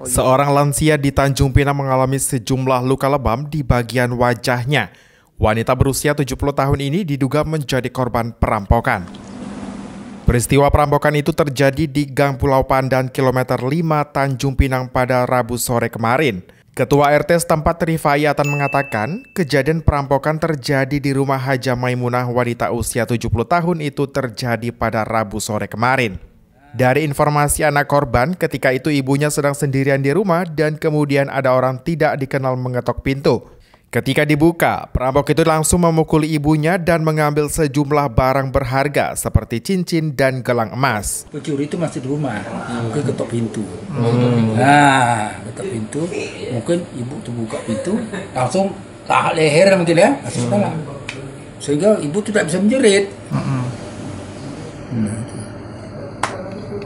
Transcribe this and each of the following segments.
Oh, iya. Seorang lansia di Tanjung Pinang mengalami sejumlah luka lebam di bagian wajahnya. Wanita berusia 70 tahun ini diduga menjadi korban perampokan. Peristiwa perampokan itu terjadi di Gang Pulau Pandan, kilometer 5 Tanjung Pinang pada Rabu sore kemarin. Ketua RT setempat Rifayatan mengatakan, kejadian perampokan terjadi di rumah Haja Maimunah wanita usia 70 tahun itu terjadi pada Rabu sore kemarin. Dari informasi anak korban, ketika itu ibunya sedang sendirian di rumah dan kemudian ada orang tidak dikenal mengetok pintu. Ketika dibuka, perampok itu langsung memukul ibunya dan mengambil sejumlah barang berharga seperti cincin dan gelang emas. Pencuri itu masih di rumah, hmm. mungkin ketok pintu. Hmm. Nah, ketok pintu, mungkin ibu tuh buka pintu, langsung tahap leher mungkin ya, langsung hmm. Sehingga ibu tidak bisa menjerit. Hmm. Hmm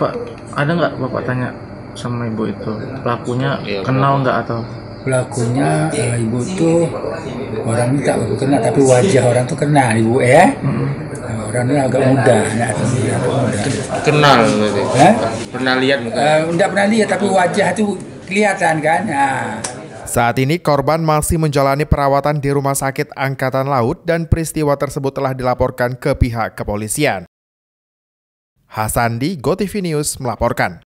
bapak ada nggak bapak tanya sama ibu itu pelakunya iya, kenal nggak atau pelakunya uh, ibu tuh orangnya tak kenal tapi wajah orang tuh kenal ibu ya hmm. orangnya agak muda anak ya, kenal berarti huh? pernah lihat muka uh, eh, enggak pernah lihat tapi wajah tuh kelihatan kan nah. Saat ini korban masih menjalani perawatan di Rumah Sakit Angkatan Laut dan peristiwa tersebut telah dilaporkan ke pihak kepolisian. Hasandi GoTV News melaporkan.